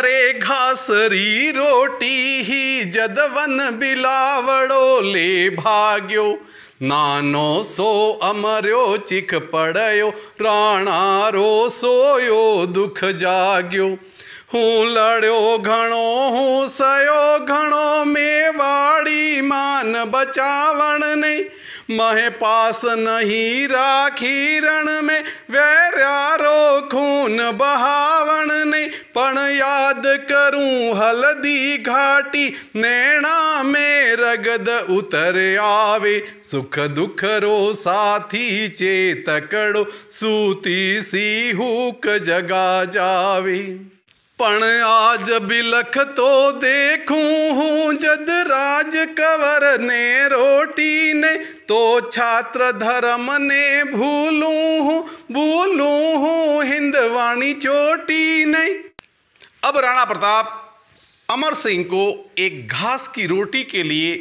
मारे घासरी रोटी ही जदवन बिलावड़ो ले भाग्यो नानो सो अमरो चिख पड़यो राणा रो सोयो दुख जाग्यो हूँ लड़ो घणो हूँ सयो घणो मेवाड़ी मान बचावण नहीं मह पास नहीं राखी रण में वैरारो खून बहावण ने पण याद करूं हल्दी घाटी नैणा में रगद उतर आवे सुख दुख रो साथी चेतकड़ो सूती सी हुक जगा जावे पण आज बिलख तो देखूं हूँ जद राज कवर ने रोटी ने तो छात्र धर्म ने भूलू हूँ भूलू हूँ हिंदवाणी चोटी ने अब राणा प्रताप अमर सिंह को एक घास की रोटी के लिए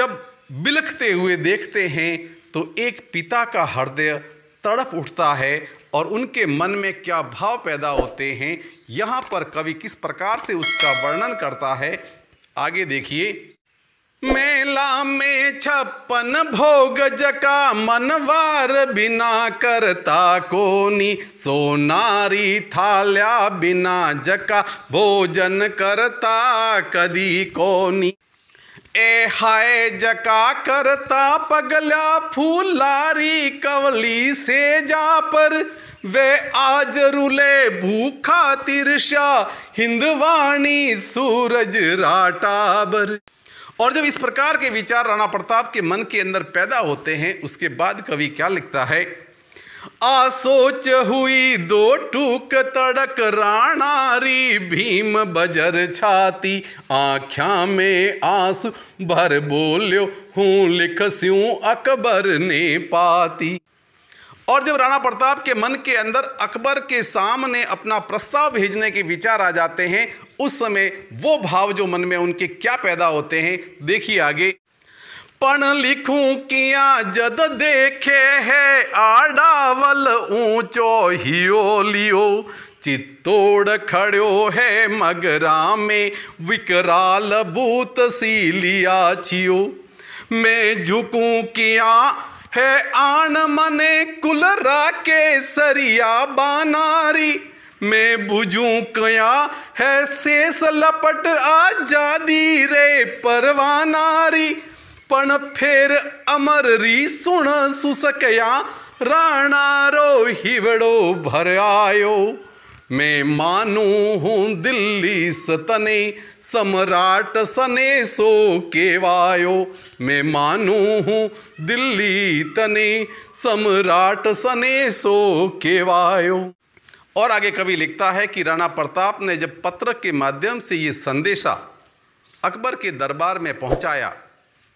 जब बिलखते हुए देखते हैं तो एक पिता का हृदय तड़प उठता है और उनके मन में क्या भाव पैदा होते हैं यहाँ पर कवि किस प्रकार से उसका वर्णन करता है आगे देखिए मेला में छप्पन भोग जका मनवार बिना करता कोनी सोनारी थाल्या बिना जका भोजन करता कदी कोनी ए हाय जका करता पगला फूलारी कवली से जा पर वे आज रुले भूखा तिरशा हिंदवाणी सूरज राटाबर और जब इस प्रकार के विचार राणा प्रताप के मन के अंदर पैदा होते हैं उसके बाद कवि क्या लिखता है आ सोच हुई दो टूक तड़क राणारी भीम बजर छाती आख्या में आंसू भर बोल्यो हूँ लिख स्यू अकबर ने पाती और जब राणा प्रताप के मन के अंदर अकबर के सामने अपना प्रस्ताव भेजने के विचार आ जाते हैं उस समय वो भाव जो मन में उनके क्या पैदा होते हैं देखिए आगे पण लिखूं किया जद देखे है आडावल ऊंचो हियो लियो चित्तौड़ खड़ो है मगरा में विकराल भूत सी लिया छियो मैं झुकूं किया है आण मने कुल के सरिया बानारी मैं बुझू कया है शेष लपट आजादी रे परवानारी पण फेर अमर री सुण सुसकया राणारो हिवड़ो भर आयो मैं मानू हूँ दिल्ली सतने सम्राट सने सो केवायो मैं मानू हूँ दिल्ली तने सम्राट सने सो केवायो और आगे कवि लिखता है कि राणा प्रताप ने जब पत्र के माध्यम से ये संदेशा अकबर के दरबार में पहुंचाया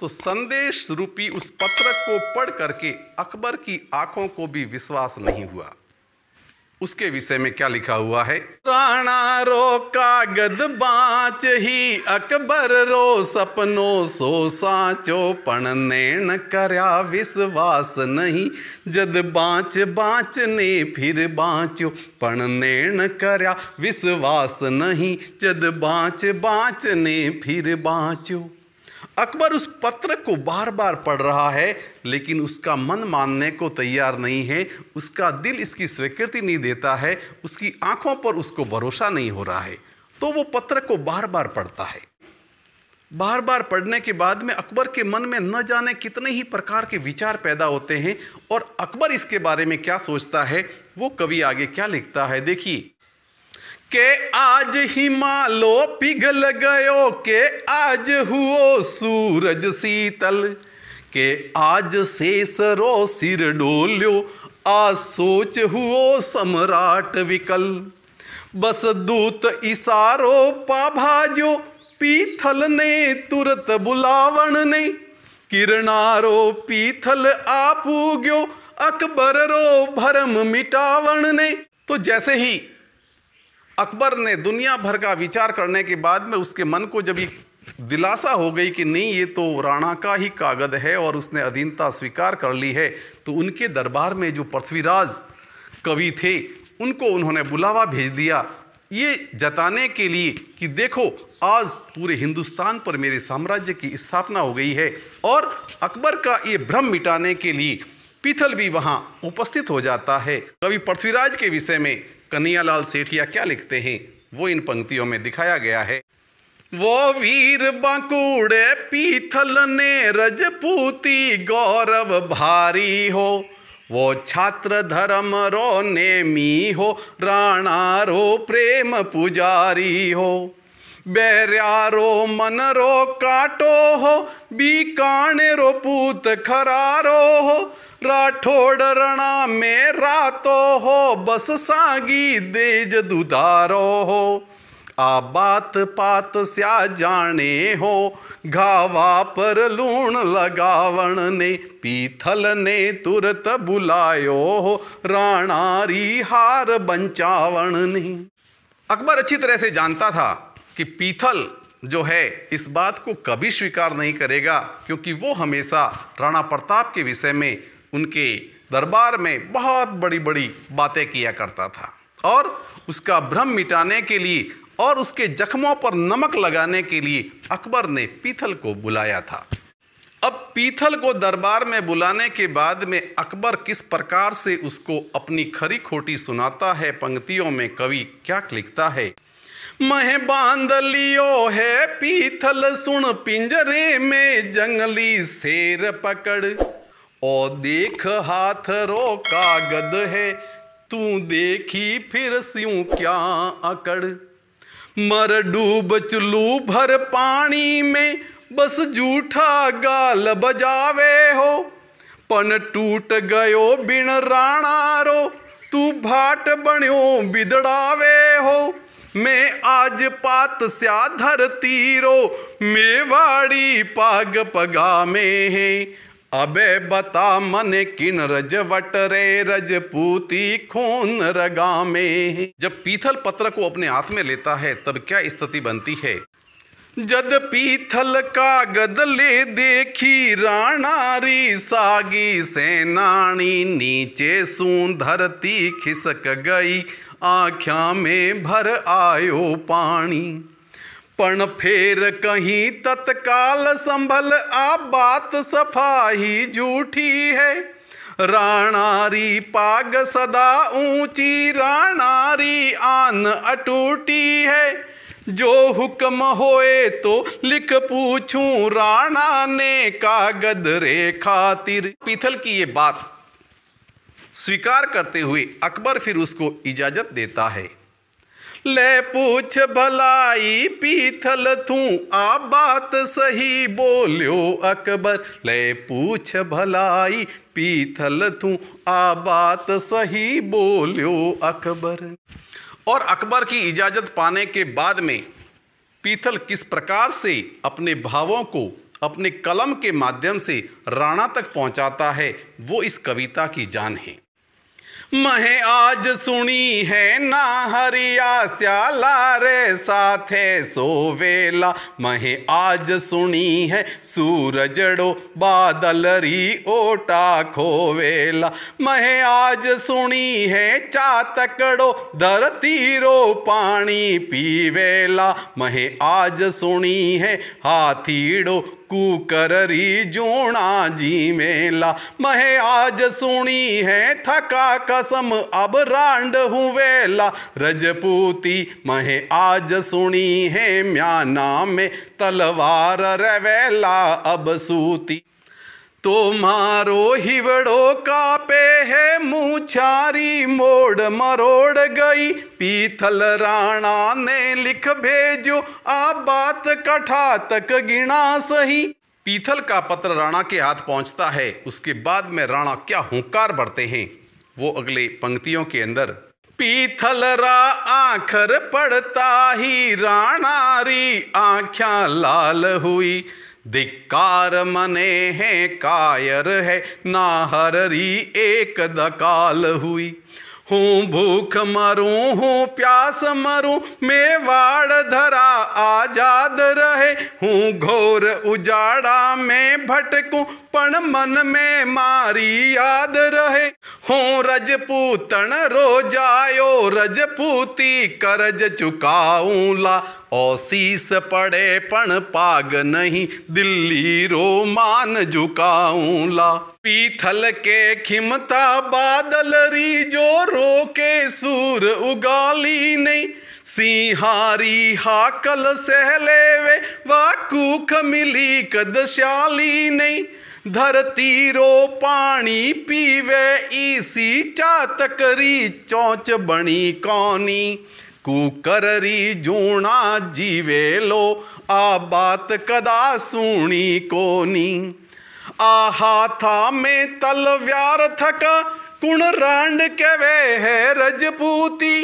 तो संदेश रूपी उस पत्र को पढ़ करके अकबर की आंखों को भी विश्वास नहीं हुआ उसके विषय में क्या लिखा हुआ है राणा रो कागद बाच ही अकबर रो सपनो सो साचो पण नैन करा विश्वास नहीं जद बाँच बाँच ने फिर बाँचो पण नैण करया विश्वास नहीं जद बाँच बाँच ने फिर बाँचो अकबर उस पत्र को बार बार पढ़ रहा है लेकिन उसका मन मानने को तैयार नहीं है उसका दिल इसकी स्वीकृति नहीं देता है उसकी आंखों पर उसको भरोसा नहीं हो रहा है तो वो पत्र को बार बार पढ़ता है बार बार पढ़ने के बाद में अकबर के मन में न जाने कितने ही प्रकार के विचार पैदा होते हैं और अकबर इसके बारे में क्या सोचता है वो कवि आगे क्या लिखता है देखिए के आज हिमालो पिघल गयो के आज हुओ सूरज शीतल के आज सरो सिर डोल्यो आ सोच हुओ सम्राट विकल बस दूत इशारो पाभाजो पीथल ने तुरत बुलावण ने किरणारो पीथल आपूग्यो अकबर रो भरम मिटावण ने तो जैसे ही अकबर ने दुनिया भर का विचार करने के बाद में उसके मन को जब दिलासा हो गई कि नहीं ये तो राणा का ही कागद है और उसने अधीनता स्वीकार कर ली है तो उनके दरबार में जो पृथ्वीराज कवि थे उनको उन्होंने बुलावा भेज दिया ये जताने के लिए कि देखो आज पूरे हिंदुस्तान पर मेरे साम्राज्य की स्थापना हो गई है और अकबर का ये भ्रम मिटाने के लिए पीथल भी वहाँ उपस्थित हो जाता है कवि पृथ्वीराज के विषय में कन्हैयालाल सेठिया क्या लिखते हैं वो इन पंक्तियों में दिखाया गया है वो वीर बांकुड़े पीथल ने रजपूती गौरव भारी हो वो छात्र धर्म रो नेमी हो राणा रो प्रेम पुजारी हो बैरारो मनरो काटो हो बी रो पूत खरारो हो राठोड़ रणा में रातो हो बस सागी देज दुधारो हो आ बात पात स्या जाने हो घावा पर लूण लगावण ने पीथल ने तुरत बुलायो हो राणारी हार बंचावण ने अकबर अच्छी तरह से जानता था कि पीथल जो है इस बात को कभी स्वीकार नहीं करेगा क्योंकि वो हमेशा राणा प्रताप के विषय में उनके दरबार में बहुत बड़ी बड़ी बातें किया करता था और उसका भ्रम मिटाने के लिए और उसके जख्मों पर नमक लगाने के लिए अकबर ने पीथल को बुलाया था अब पीथल को दरबार में बुलाने के बाद में अकबर किस प्रकार से उसको अपनी खरी खोटी सुनाता है पंक्तियों में कवि क्या लिखता है मह बांध लियो है पीथल सुन पिंजरे में जंगली शेर पकड़ ओ देख हाथ रो कागद है तू देखी फिर स्यू क्या अकड़ मर डूब चुलू भर पानी में बस झूठा गाल बजावे हो पन टूट गयो बिन राणारो तू भाट बण्यो बिदड़ावे हो मैं आज पात स्या धरती रो मेवाड़ी पाग पगा में है अबे बता मन किन वट रे रजपूती खून रगा में जब पीथल पत्र को अपने हाथ में लेता है तब क्या स्थिति बनती है जद पीथल कागद ले देखी राणारी सागी सेनानी नीचे सू धरती खिसक गई आख्या में भर आयो पानी पण फेर कहीं तत्काल संभल आ बात सफाही झूठी है राणारी पाग सदा ऊंची राणारी आन अटूटी है जो हुक्म होए तो लिख पूछूं राणा ने कागद रे खातिर पीथल की ये बात स्वीकार करते हुए अकबर फिर उसको इजाजत देता है ले पूछ भलाई पीथल तू आ बात सही बोलो अकबर ले पूछ भलाई पीथल तू आ बात सही बोलो अकबर और अकबर की इजाज़त पाने के बाद में पीथल किस प्रकार से अपने भावों को अपने कलम के माध्यम से राणा तक पहुंचाता है वो इस कविता की जान है मह आज सुनी है ना हरिया स्याला रे साथे सोवेला मह आज सुनी है सूरजड़ो बादल री ओटा खोवेला मह आज सुनी है चातकड़ो धरती रो पानी पीवेला मह आज सुनी है हाथीड़ो कुकररी जूणा जी मेला मह आज सुनी है थका कसम अब रांड हुवेला रजपूती मह आज सुनी है म्याना में तलवार रवेला अब सूती તો મારો હિવડો कापे है मुछारी मोड़ मरोड़ गई पीथल राणा ने लिख भेजो आ बात कठा तक गिना सही पीथल का पत्र राणा के हाथ पहुंचता है उसके बाद में राणा क्या हुंकार बढ़ते हैं वो अगले पंक्तियों के अंदर पीथल रा आखर पड़ता ही राणारी आख्या लाल हुई धिक्कार मने है कायर है हररी एक दकाल हुई हूँ भूख मरूं हूँ प्यास मैं वाड़ धरा आजाद रहे हूँ घोर उजाड़ा में भटकूं पण मन में मारी याद रहे हूँ रजपूतन जायो रजपूती करज चुकाऊ ला ओसीस पड़े पण पाग नहीं दिल्ली रोमान झुकाऊं ला पीथल के खिमता बादल री जो रोके सूर उगाली नहीं सिंहारी हाकल सहले वे वाकूख मिली कदशाली नहीं धरती रो पानी पीवे ईसी चातकरी चौच बनी कौनी कुकररी जूणा लो आ बात कदा सुनी कोनी आ हाथा में तल व्यार थक कुण रांड कवे है रजपूती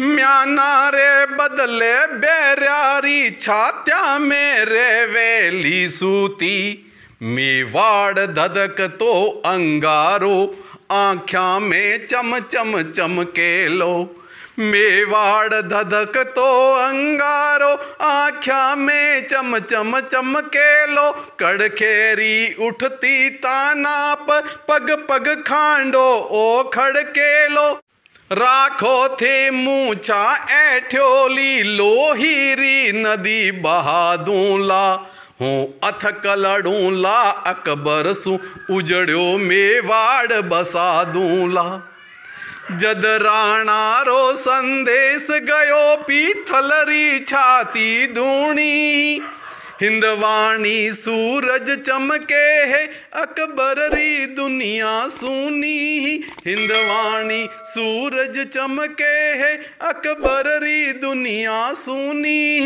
म्याना रे बदले बैरारी छात्या में रे वेली सूती मेवाड़ धधक तो अंगारो आख्या में चम चम चमके लो मेवाड़ धधक तो अंगारो आख्या में चम चम चमकेलो कड़खेरी उठती ताना पर पग पग खांडो ओ खड़केलो राखो थे मूछा ऐठ्योली लोहीरी नदी बहादूला हूँ अथ कलड़ूला अकबर सु उजड़ियो मेवाड़ बसादूला जद राणा रो संदेश गयो पीथलरी छाती दूणी हिंदवाणी सूरज चमके है अकबर री दुनिया सुनी हिंदवाणी सूरज चमके है अकबर री दुनिया सुनी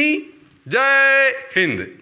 जय हिंद